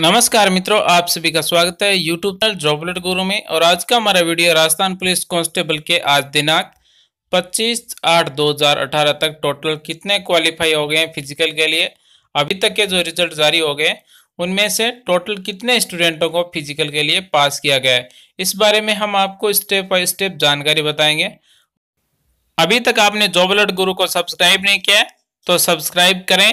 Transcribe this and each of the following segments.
नमस्कार मित्रों आप सभी का स्वागत है यूट्यूब चैनल जॉबलेट गुरु में और आज का हमारा वीडियो राजस्थान पुलिस कांस्टेबल के आज दिनांक 25 आठ 2018 तक टोटल कितने क्वालिफाई हो गए हैं फिजिकल के लिए अभी तक के जो रिजल्ट जारी हो गए उनमें से टोटल कितने स्टूडेंटों को फिजिकल के लिए पास किया गया है इस बारे में हम आपको स्टेप बाय स्टेप जानकारी बताएंगे अभी तक आपने जॉबलेट गुरु को सब्सक्राइब नहीं किया तो सब्सक्राइब करें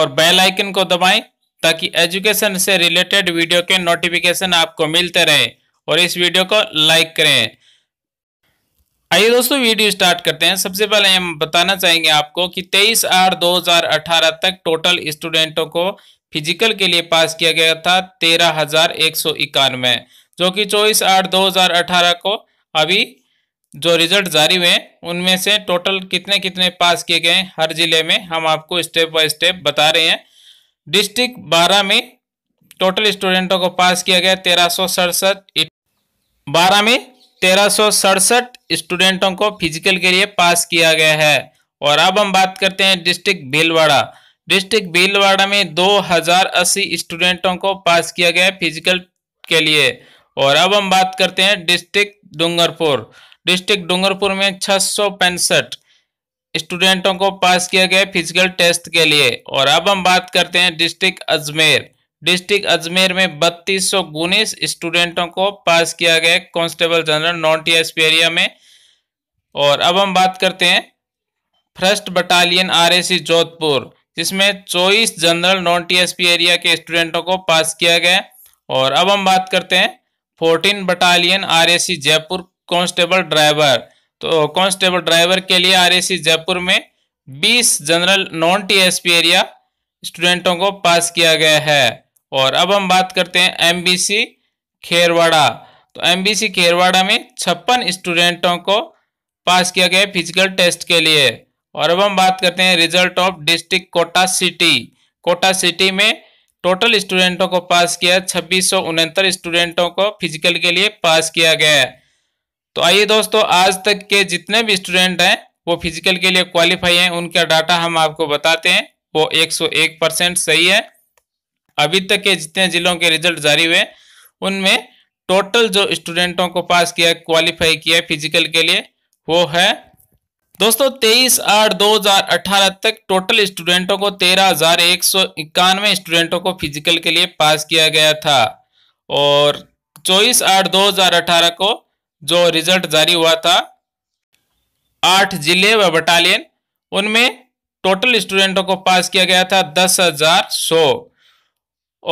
और बेल आइकन को दबाएं ताकि एजुकेशन से रिलेटेड वीडियो के नोटिफिकेशन आपको मिलते रहे और इस वीडियो को लाइक करें आइए दोस्तों वीडियो स्टार्ट करते हैं सबसे पहले हम बताना चाहेंगे आपको कि 23 आठ 2018 तक टोटल स्टूडेंटों को फिजिकल के लिए पास किया गया था तेरह हजार एक सौ इक्यानवे जो कि 24 आठ 2018 को अभी जो रिजल्ट जारी हुए उनमें से टोटल कितने कितने पास किए गए हर जिले में हम आपको स्टेप बाय स्टेप बता रहे हैं डिस्ट्रिक्ट बारह में टोटल स्टूडेंटों को पास किया गया तेरह सौ सड़सठ बारह में तेरह सौ सड़सठ स्टूडेंटों को फिजिकल के लिए पास किया गया है और अब हम बात करते हैं डिस्ट्रिक्ट भीलवाड़ा डिस्ट्रिक्ट भीलवाड़ा में दो हजार अस्सी स्टूडेंटों को पास किया गया फिजिकल के लिए और अब हम बात करते हैं डिस्ट्रिक्ट डूंगरपुर डिस्ट्रिक्ट डूंगरपुर में छः सौ पैंसठ स्टूडेंटों को पास किया गया फिजिकल टेस्ट के लिए और अब हम बात करते हैं डिस्ट्रिक्ट अजमेर डिस्ट्रिक्ट अजमेर में बत्तीस स्टूडेंटों को पास किया गया constable general non T S area में और अब हम बात करते हैं फर्स्ट बटालियन आरएसी जोधपुर जिसमें चौबीस general non T S P area के स्टूडेंटों को पास किया गया और अब हम बात करते हैं fourteen battalion RAC Jaipur constable driver तो कांस्टेबल ड्राइवर के लिए आरएसी जयपुर में 20 जनरल नॉन टीएसपी एरिया स्टूडेंटों को पास किया गया है और अब हम बात करते हैं एमबीसी खेरवाड़ा तो एमबीसी खेरवाड़ा में छप्पन स्टूडेंटों को पास किया गया फिजिकल टेस्ट के लिए और अब हम बात करते हैं result of district Kota city Kota city में टोटल स्टूडेंटों को पास किया छब्बीस स्टूडेंटों को फिजिकल के लिए पास किया गया है तो आइए दोस्तों आज तक के जितने भी स्टूडेंट हैं वो फिजिकल के लिए क्वालिफाई हैं उनका डाटा हम आपको बताते हैं वो 101 परसेंट सही है अभी तक के जितने जिलों के रिजल्ट जारी हुए उनमें टोटल जो स्टूडेंटों को पास किया क्वालिफाई किया फिजिकल के लिए वो है दोस्तों 23 आठ 2018 तक टोटल स्टूडेंटों को तेरह हजार एक सौ इक्यानवे स्टूडेंटों को फिजिकल के लिए पास किया गया था और 24 आठ 2018 को जो रिजल्ट जारी हुआ था आठ जिले व बटालियन उनमें टोटल स्टूडेंटों को पास किया गया था दस हजार सौ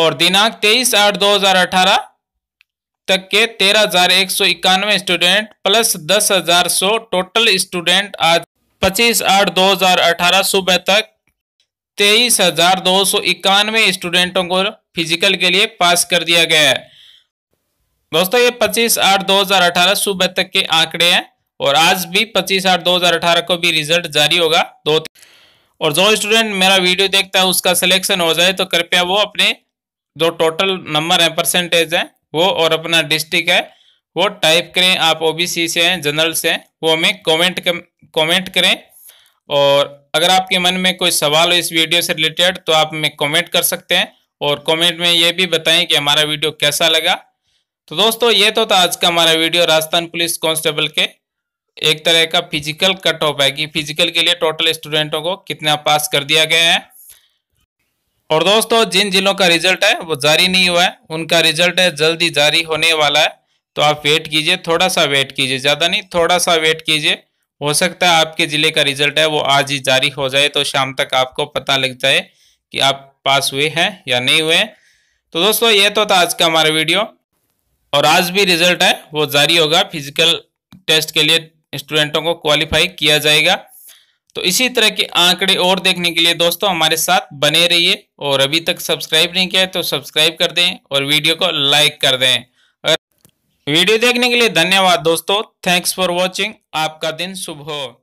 और दिनांक तेईस आठ दो हजार अठारह तक के तेरह हजार एक सौ इक्यानवे स्टूडेंट प्लस दस हजार सौ टोटल स्टूडेंट आज पच्चीस आठ दो हजार अठारह सुबह तक तेईस हजार दो सौ इक्यानवे स्टूडेंटों को फिजिकल के लिए पास कर दिया गया है दोस्तों ये 25 आठ 2018 सुबह तक के आंकड़े हैं और आज भी 25 आठ 2018 को भी रिजल्ट जारी होगा दो और जो स्टूडेंट मेरा वीडियो देखता है उसका सिलेक्शन हो जाए तो कृपया वो अपने जो टोटल नंबर है परसेंटेज है वो और अपना डिस्ट्रिक्ट है वो टाइप करें आप ओबीसी से हैं जनरल से हैं वो हमें कमेंट कमेंट करें और अगर आपके मन में कोई सवाल हो इस वीडियो से रिलेटेड तो आप हमें कमेंट कर सकते हैं और कमेंट में ये भी बताएं कि हमारा वीडियो कैसा लगा तो दोस्तों ये तो था आज का हमारा वीडियो राजस्थान पुलिस कांस्टेबल के एक तरह का फिजिकल कट ऑफ है कि फिजिकल के लिए टोटल स्टूडेंटों को कितना पास कर दिया गया है और दोस्तों जिन जिलों का रिजल्ट है वो जारी नहीं हुआ है उनका रिजल्ट है जल्दी जारी होने वाला है तो आप वेट कीजिए थोड़ा सा वेट कीजिए ज़्यादा नहीं थोड़ा सा वेट कीजिए हो सकता है आपके ज़िले का रिजल्ट है वो आज ही जारी हो जाए तो शाम तक आपको पता लग जाए कि आप पास हुए हैं या नहीं हुए तो दोस्तों ये तो था आज का हमारा वीडियो और आज भी रिजल्ट है वो जारी होगा फिजिकल टेस्ट के लिए स्टूडेंटों को क्वालिफाई किया जाएगा तो इसी तरह के आंकड़े और देखने के लिए दोस्तों हमारे साथ बने रहिए और अभी तक सब्सक्राइब नहीं किया है तो सब्सक्राइब कर दें और वीडियो को लाइक कर दें अगर वीडियो देखने के लिए धन्यवाद दोस्तों थैंक्स फॉर वॉचिंग आपका दिन शुभ हो